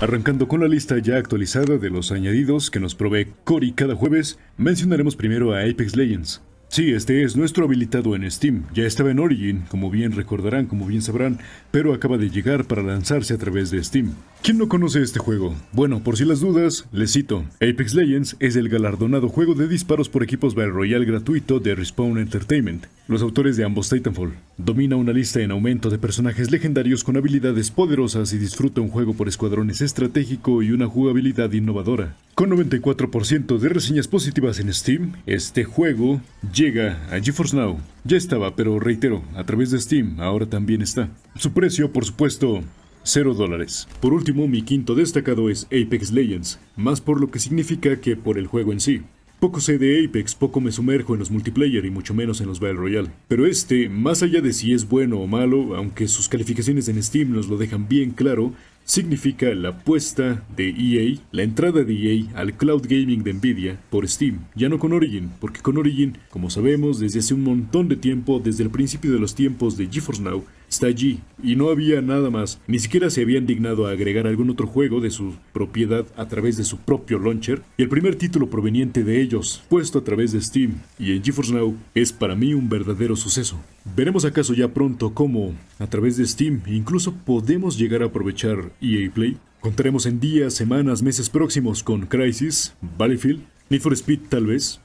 Arrancando con la lista ya actualizada de los añadidos que nos provee Cory cada jueves, mencionaremos primero a Apex Legends. Sí, este es nuestro habilitado en Steam, ya estaba en Origin, como bien recordarán, como bien sabrán, pero acaba de llegar para lanzarse a través de Steam. ¿Quién no conoce este juego? Bueno, por si las dudas, les cito. Apex Legends es el galardonado juego de disparos por equipos Battle Royale gratuito de Respawn Entertainment, los autores de ambos Titanfall. Domina una lista en aumento de personajes legendarios con habilidades poderosas y disfruta un juego por escuadrones estratégico y una jugabilidad innovadora. Con 94% de reseñas positivas en Steam, este juego llega a GeForce Now. Ya estaba, pero reitero, a través de Steam ahora también está. Su precio, por supuesto, 0 dólares. Por último, mi quinto destacado es Apex Legends, más por lo que significa que por el juego en sí. Poco sé de Apex, poco me sumerjo en los multiplayer y mucho menos en los Battle Royale. Pero este, más allá de si es bueno o malo, aunque sus calificaciones en Steam nos lo dejan bien claro, significa la apuesta de EA, la entrada de EA al cloud gaming de Nvidia por Steam, ya no con Origin, porque con Origin, como sabemos desde hace un montón de tiempo, desde el principio de los tiempos de GeForce Now, está allí y no había nada más, ni siquiera se habían dignado a agregar algún otro juego de su propiedad a través de su propio launcher y el primer título proveniente de ellos, puesto a través de Steam y en GeForce Now, es para mí un verdadero suceso. Veremos acaso ya pronto cómo, a través de Steam, incluso podemos llegar a aprovechar EA Play. Contaremos en días, semanas, meses próximos con Crisis, Battlefield, Need for Speed tal vez.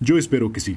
Yo espero que sí.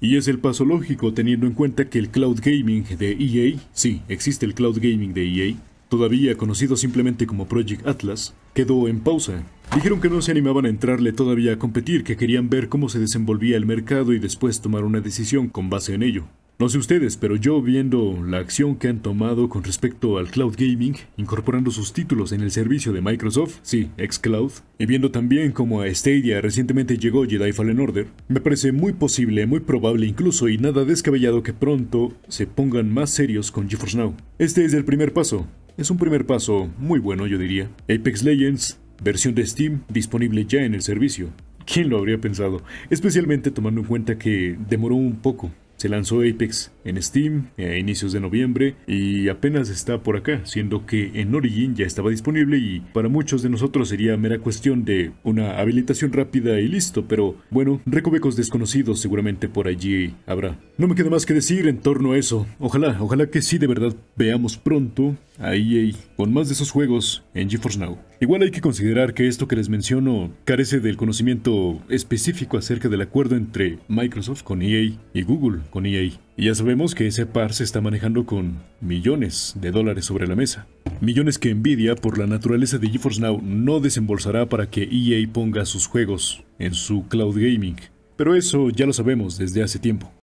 Y es el paso lógico teniendo en cuenta que el cloud gaming de EA, sí, existe el cloud gaming de EA, todavía conocido simplemente como Project Atlas, quedó en pausa. Dijeron que no se animaban a entrarle todavía a competir, que querían ver cómo se desenvolvía el mercado y después tomar una decisión con base en ello. No sé ustedes, pero yo viendo la acción que han tomado con respecto al cloud gaming, incorporando sus títulos en el servicio de Microsoft, sí, xCloud, y viendo también cómo a Stadia recientemente llegó Jedi Fallen Order, me parece muy posible, muy probable incluso y nada descabellado que pronto se pongan más serios con GeForce Now. Este es el primer paso, es un primer paso muy bueno yo diría. Apex Legends, versión de Steam disponible ya en el servicio. ¿Quién lo habría pensado? Especialmente tomando en cuenta que demoró un poco. Se lanzó Apex en Steam eh, a inicios de noviembre y apenas está por acá, siendo que en Origin ya estaba disponible y para muchos de nosotros sería mera cuestión de una habilitación rápida y listo, pero bueno, recovecos desconocidos seguramente por allí habrá. No me queda más que decir en torno a eso. Ojalá, ojalá que sí de verdad veamos pronto a EA con más de esos juegos en GeForce Now. Igual hay que considerar que esto que les menciono carece del conocimiento específico acerca del acuerdo entre Microsoft con EA y Google con EA. Y ya sabemos que ese par se está manejando con millones de dólares sobre la mesa. Millones que Nvidia, por la naturaleza de GeForce Now, no desembolsará para que EA ponga sus juegos en su cloud gaming. Pero eso ya lo sabemos desde hace tiempo.